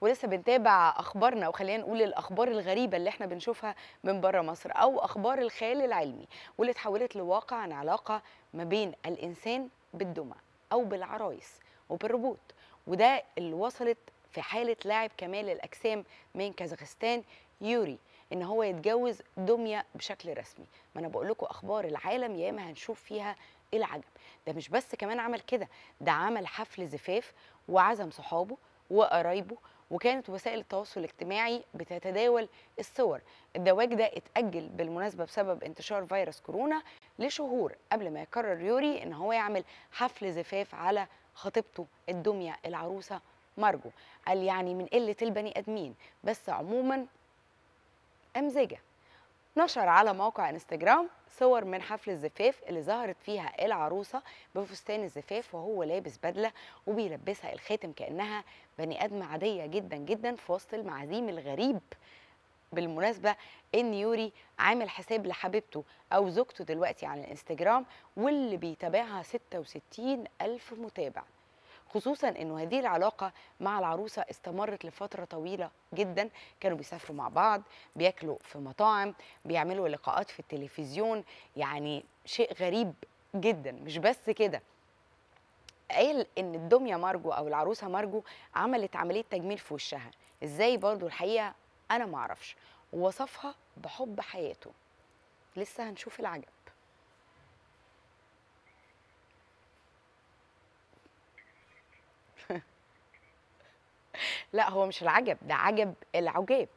ولسه بنتابع اخبارنا وخلينا نقول الاخبار الغريبه اللي احنا بنشوفها من بره مصر او اخبار الخيال العلمي واللي اتحولت لواقع عن علاقه ما بين الانسان بالدمى او بالعرايس وبالروبوت وده اللي وصلت في حاله لاعب كمال الاجسام من كازاخستان يوري ان هو يتجوز دميه بشكل رسمي ما انا بقول لكم اخبار العالم ياما هنشوف فيها العجب ده مش بس كمان عمل كده ده عمل حفل زفاف وعزم صحابه وقرايبه وكانت وسائل التواصل الاجتماعي بتتداول الصور الزواج ده اتأجل بالمناسبة بسبب انتشار فيروس كورونا لشهور قبل ما يقرر يوري ان هو يعمل حفل زفاف على خطيبته الدمية العروسة مارجو قال يعني من قلة البني آدمين بس عموما أمزجة نشر على موقع انستجرام صور من حفل الزفاف اللي ظهرت فيها العروسة بفستان الزفاف وهو لابس بدلة وبيلبسها الخاتم كأنها بني آدمة عادية جدا جدا في وسط المعازيم الغريب بالمناسبه ان يوري عامل حساب لحبيبته او زوجته دلوقتي على الانستجرام واللي بيتابعها 66 الف متابع خصوصا انه هذه العلاقه مع العروسه استمرت لفتره طويله جدا كانوا بيسافروا مع بعض بياكلوا في مطاعم بيعملوا لقاءات في التلفزيون يعني شيء غريب جدا مش بس كده قال ان الدميه مارجو او العروسه مارجو عملت عمليه تجميل في وشها ازاي برضو الحقيقه انا معرفش ووصفها بحب حياته لسه هنشوف العجب لا هو مش العجب ده عجب العجاب